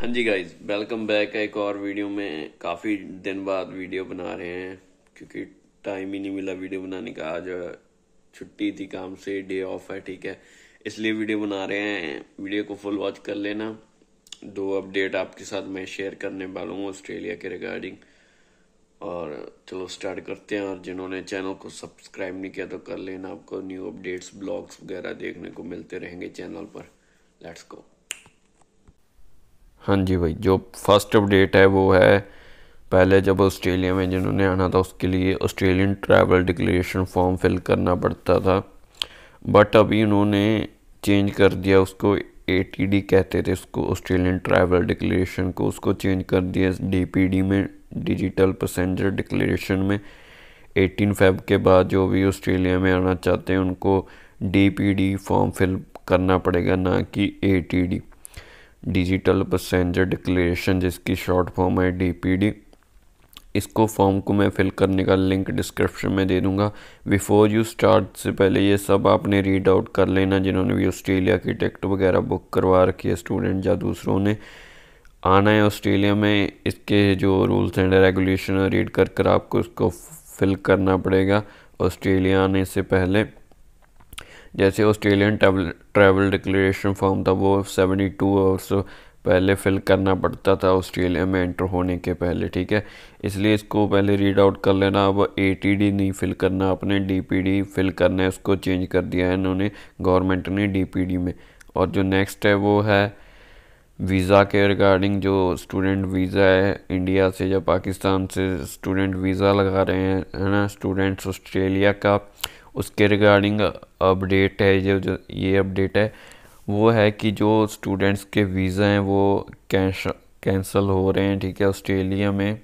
हाँ जी guys welcome back है एक और वीडियो में काफ़ी दिन बाद वीडियो बना रहे हैं क्योंकि टाइम ही नहीं मिला वीडियो बनाने का आज छुट्टी थी काम से डे ऑफ है ठीक है इसलिए वीडियो बना रहे हैं वीडियो को फुल वॉच कर लेना दो अपडेट आपके साथ मैं शेयर करने वाला हूँ ऑस्ट्रेलिया के रिगार्डिंग और चलो स्टार्ट करते हैं और जिन्होंने चैनल को सब्सक्राइब नहीं किया तो कर लेना आपको न्यू अपडेट्स ब्लॉग्स वगैरह देखने को मिलते रहेंगे चैनल पर लेट्स गो हाँ जी भाई जो फर्स्ट अपडेट है वो है पहले जब ऑस्ट्रेलिया में जिन्होंने आना था उसके लिए Australian travel declaration form fill करना पड़ता था बट अभी उन्होंने चेंज कर दिया उसको ए कहते थे उसको ऑस्ट्रेलियन ट्रैवल डिक्लेरेशन को उसको चेंज कर दिया डी में डिजिटल पैसेंजर डिक्लेरेशन में 18 फेब के बाद जो भी ऑस्ट्रेलिया में आना चाहते हैं उनको डी फॉर्म फिल करना पड़ेगा ना कि A T D digital passenger declaration जिसकी शॉर्ट फॉर्म है डी इसको फॉर्म को मैं फिल करने का लिंक डिस्क्रिप्शन में दे दूंगा बिफोर यू स्टार्ट से पहले ये सब आपने रीड आउट कर लेना जिन्होंने भी ऑस्ट्रेलिया की टिकट वगैरह बुक करवा रखी है स्टूडेंट या दूसरों ने आना है ऑस्ट्रेलिया में इसके जो रूल्स एंड रेगुलेशन रीड कर कर आपको इसको फिल करना पड़ेगा ऑस्ट्रेलिया आने से पहले जैसे ऑस्ट्रेलियन ट्रैवल डिक्लेरेशन फॉर्म था वो 72 टू आवर्स पहले फिल करना पड़ता था ऑस्ट्रेलिया में एंटर होने के पहले ठीक है इसलिए इसको पहले रीड आउट कर लेना अब ए नहीं फिल करना आपने डी फिल करना है उसको चेंज कर दिया है इन्होंने गवर्नमेंट ने डी में और जो नेक्स्ट है वो है वीज़ा के रिगार्डिंग जो स्टूडेंट वीज़ा है इंडिया से या पाकिस्तान से स्टूडेंट वीज़ा लगा रहे हैं है ना स्टूडेंट्स ऑस्ट्रेलिया का उसके रिगार्डिंग अपडेट uh, है जो जो ये अपडेट है वो है कि जो स्टूडेंट्स के वीज़ा हैं वो कैंस कैंसल हो रहे हैं ठीक है ऑस्ट्रेलिया में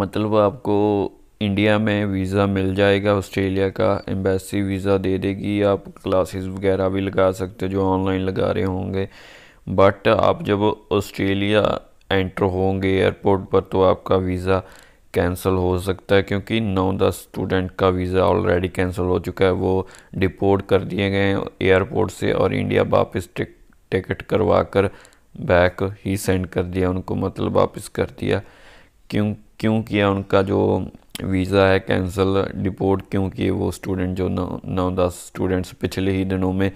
मतलब आपको इंडिया में वीज़ा मिल जाएगा ऑस्ट्रेलिया का एम्बेसी वीज़ा दे देगी आप क्लासेस वगैरह भी लगा सकते हो जो ऑनलाइन लगा रहे होंगे बट आप जब ऑस्ट्रेलिया एंटर होंगे एयरपोर्ट पर तो आपका वीज़ा कैंसिल हो सकता है क्योंकि नौ दस स्टूडेंट का वीज़ा ऑलरेडी कैंसिल हो चुका है वो डिपोर्ट कर दिए गए हैं एयरपोर्ट से और इंडिया वापस टिकट करवा कर बैक ही सेंड कर दिया उनको मतलब वापस कर दिया क्यों क्यों किया उनका जो वीज़ा है कैंसिल डिपोर्ट क्योंकि वो स्टूडेंट जो नौ नौ दस स्टूडेंट्स पिछले ही दिनों में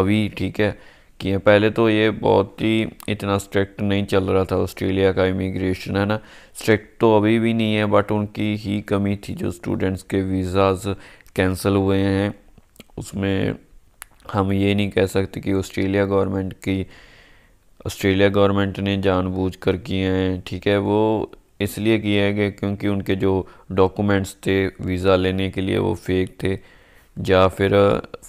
अभी ठीक है किए पहले तो ये बहुत ही इतना स्ट्रिक्ट नहीं चल रहा था ऑस्ट्रेलिया का इमिग्रेशन है ना स्ट्रिक्ट तो अभी भी नहीं है बट उनकी ही कमी थी जो स्टूडेंट्स के वीज़ाज कैंसिल हुए हैं उसमें हम ये नहीं कह सकते कि ऑस्ट्रेलिया गवर्नमेंट की ऑस्ट्रेलिया गवर्नमेंट ने जानबूझ कर किए हैं ठीक है वो इसलिए किए गए क्योंकि उनके जो डॉक्यूमेंट्स थे वीज़ा लेने के लिए वो फेक थे या फिर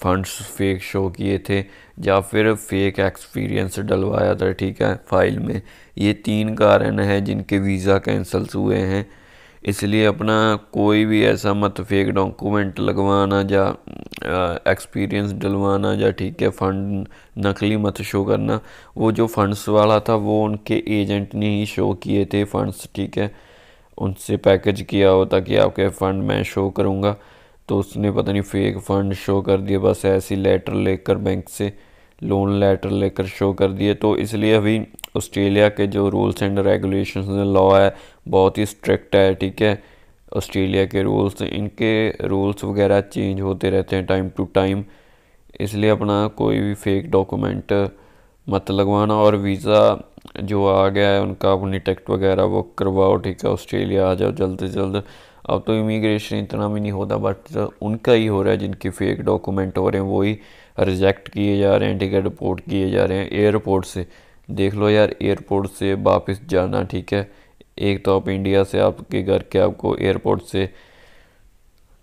फंड्स फेक शो किए थे या फिर फेक एक्सपीरियंस डलवाया था ठीक है फाइल में ये तीन कारण हैं जिनके वीज़ा कैंसल्स हुए हैं इसलिए अपना कोई भी ऐसा मत फेक डॉक्यूमेंट लगवाना या एक्सपीरियंस डलवाना या ठीक है फ़ंड नकली मत शो करना वो जो फंड्स वाला था वो उनके एजेंट ने ही शो किए थे फंड्स ठीक है उनसे पैकेज किया होता कि आपके फ़ंड मैं शो करूँगा तो उसने पता नहीं फेक फंड शो कर दिए बस ऐसी लेटर लेकर बैंक से लोन लेटर लेकर शो कर दिए तो इसलिए अभी ऑस्ट्रेलिया के जो रूल्स एंड रेगुलेशन लॉ है बहुत ही स्ट्रिक्ट है ठीक है ऑस्ट्रेलिया के रूल्स इनके रूल्स वगैरह चेंज होते रहते हैं टाइम टू टाइम इसलिए अपना कोई भी फेक डॉक्यूमेंट मत लगवाना और वीज़ा जो आ गया है उनका अपनी टेक्ट वगैरह वो करवाओ ठीक है ऑस्ट्रेलिया आ जाओ जल्द से जल्द अब तो इमिग्रेशन इतना भी नहीं होता बट उनका ही हो रहा है जिनके फेक डॉक्यूमेंट हो रहे हैं वही रिजेक्ट किए जा रहे हैं ठीक है किए जा रहे हैं एयरपोर्ट से देख लो यार एयरपोर्ट से वापस जाना ठीक है एक तो आप इंडिया से आपके घर के आपको एयरपोर्ट से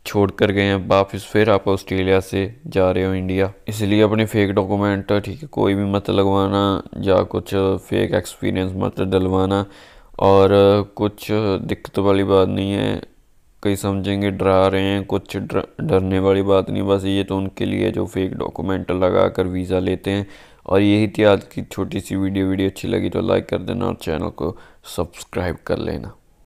छोड़ कर गए हैं वापस फिर आप ऑस्ट्रेलिया से जा रहे हो इंडिया इसलिए अपने फेक डॉक्यूमेंट ठीक है कोई भी मत लगवाना या कुछ फेक एक्सपीरियंस मत डलवाना और कुछ दिक्कत वाली बात नहीं है कई समझेंगे डरा रहे हैं कुछ डरने वाली बात नहीं बस ये तो उनके लिए जो फेक डॉक्यूमेंट लगा कर वीज़ा लेते हैं और यही थी आज की छोटी सी वीडियो वीडियो अच्छी लगी तो लाइक कर देना और चैनल को सब्सक्राइब कर लेना